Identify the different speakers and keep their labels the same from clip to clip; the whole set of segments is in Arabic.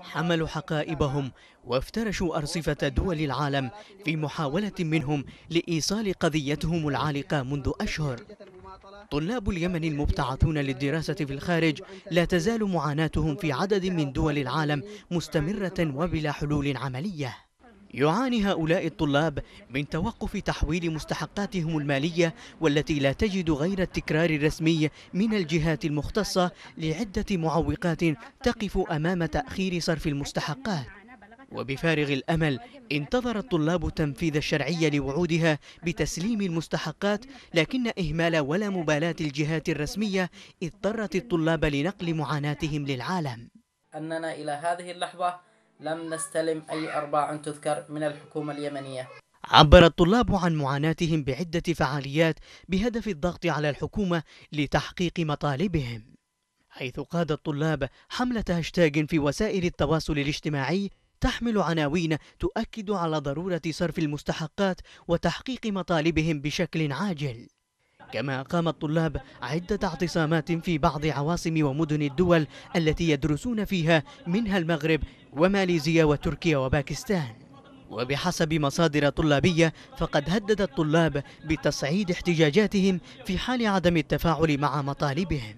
Speaker 1: حملوا حقائبهم وافترشوا أرصفة دول العالم في محاولة منهم لإيصال قضيتهم العالقة منذ أشهر طلاب اليمن المبتعثون للدراسة في الخارج لا تزال معاناتهم في عدد من دول العالم مستمرة وبلا حلول عملية يعاني هؤلاء الطلاب من توقف تحويل مستحقاتهم المالية والتي لا تجد غير التكرار الرسمي من الجهات المختصة لعدة معوقات تقف أمام تأخير صرف المستحقات وبفارغ الأمل انتظر الطلاب تنفيذ الشرعية لوعودها بتسليم المستحقات لكن إهمال ولا مبالاة الجهات الرسمية اضطرت الطلاب لنقل معاناتهم للعالم أننا إلى هذه اللحظة لم نستلم أي أرباع تذكر من الحكومة اليمنية عبر الطلاب عن معاناتهم بعدة فعاليات بهدف الضغط على الحكومة لتحقيق مطالبهم حيث قاد الطلاب حملة هاشتاج في وسائل التواصل الاجتماعي تحمل عناوين تؤكد على ضرورة صرف المستحقات وتحقيق مطالبهم بشكل عاجل كما قام الطلاب عدة اعتصامات في بعض عواصم ومدن الدول التي يدرسون فيها منها المغرب وماليزيا وتركيا وباكستان وبحسب مصادر طلابية فقد هدد الطلاب بتصعيد احتجاجاتهم في حال عدم التفاعل مع مطالبهم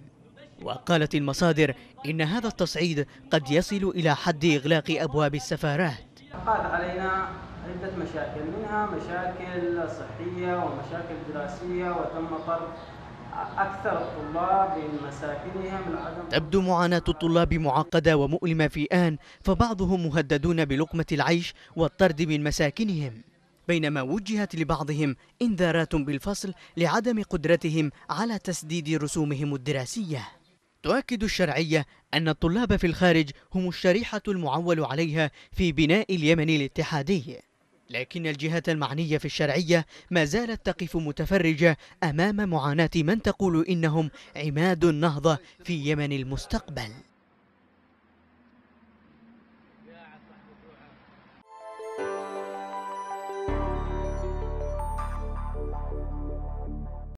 Speaker 1: وقالت المصادر إن هذا التصعيد قد يصل إلى حد إغلاق أبواب السفارات قال علينا عدة مشاكل منها مشاكل صحية ومشاكل دراسية وتم طرد أكثر الطلاب من مساكنهم العدم تبدو معاناة الطلاب معقدة ومؤلمة في آن فبعضهم مهددون بلقمة العيش والطرد من مساكنهم بينما وجهت لبعضهم انذارات بالفصل لعدم قدرتهم على تسديد رسومهم الدراسية تؤكد الشرعية أن الطلاب في الخارج هم الشريحة المعول عليها في بناء اليمن الاتحادي لكن الجهات المعنية في الشرعية ما زالت تقف متفرجة أمام معاناة من تقول إنهم عماد النهضة في يمن المستقبل